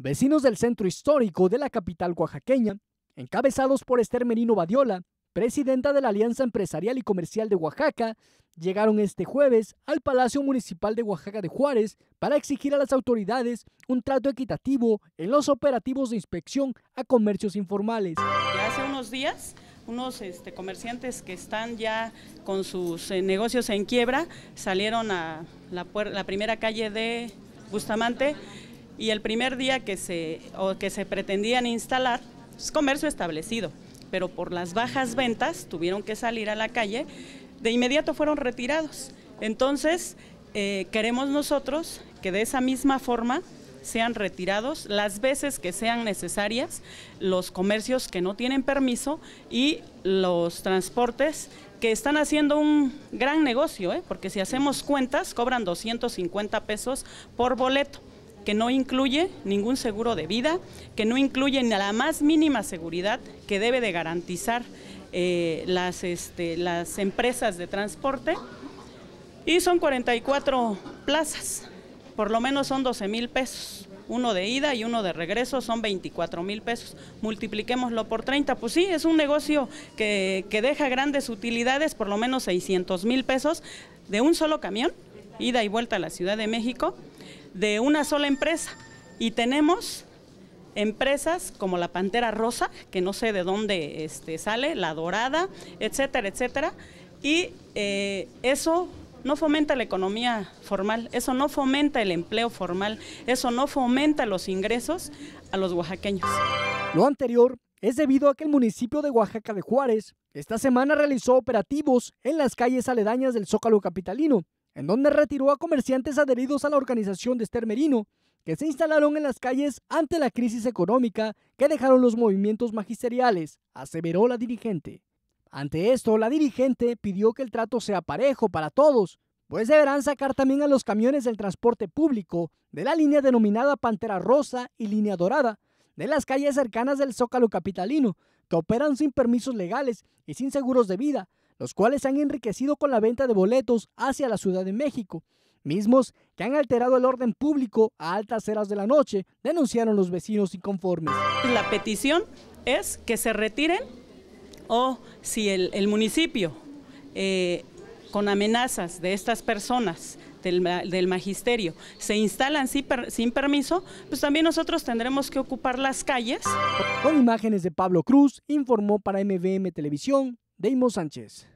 Vecinos del centro histórico de la capital oaxaqueña, encabezados por Esther Merino Badiola, presidenta de la Alianza Empresarial y Comercial de Oaxaca, llegaron este jueves al Palacio Municipal de Oaxaca de Juárez para exigir a las autoridades un trato equitativo en los operativos de inspección a comercios informales. hace unos días, unos este, comerciantes que están ya con sus eh, negocios en quiebra salieron a la primera calle de Bustamante y el primer día que se, que se pretendían instalar es pues, comercio establecido, pero por las bajas ventas tuvieron que salir a la calle, de inmediato fueron retirados. Entonces, eh, queremos nosotros que de esa misma forma sean retirados las veces que sean necesarias los comercios que no tienen permiso y los transportes que están haciendo un gran negocio, ¿eh? porque si hacemos cuentas cobran 250 pesos por boleto que no incluye ningún seguro de vida, que no incluye ni la más mínima seguridad que debe de garantizar eh, las, este, las empresas de transporte. Y son 44 plazas, por lo menos son 12 mil pesos. Uno de ida y uno de regreso son 24 mil pesos. Multipliquémoslo por 30. Pues sí, es un negocio que, que deja grandes utilidades, por lo menos 600 mil pesos de un solo camión, ida y vuelta a la Ciudad de México de una sola empresa. Y tenemos empresas como la Pantera Rosa, que no sé de dónde este, sale, la Dorada, etcétera, etcétera. Y eh, eso no fomenta la economía formal, eso no fomenta el empleo formal, eso no fomenta los ingresos a los oaxaqueños. Lo anterior es debido a que el municipio de Oaxaca de Juárez esta semana realizó operativos en las calles aledañas del Zócalo Capitalino en donde retiró a comerciantes adheridos a la organización de Esther Merino, que se instalaron en las calles ante la crisis económica que dejaron los movimientos magisteriales, aseveró la dirigente. Ante esto, la dirigente pidió que el trato sea parejo para todos, pues deberán sacar también a los camiones del transporte público de la línea denominada Pantera Rosa y Línea Dorada, de las calles cercanas del Zócalo Capitalino, que operan sin permisos legales y sin seguros de vida, los cuales han enriquecido con la venta de boletos hacia la Ciudad de México, mismos que han alterado el orden público a altas horas de la noche, denunciaron los vecinos inconformes. La petición es que se retiren o si el, municipio, eh, con amenazas de estas personas, del, magisterio se instalan sin, sin permiso, pues también nosotros tendremos que ocupar las calles. Con imágenes de Pablo Cruz, informó para MVM Televisión Deimos Sánchez.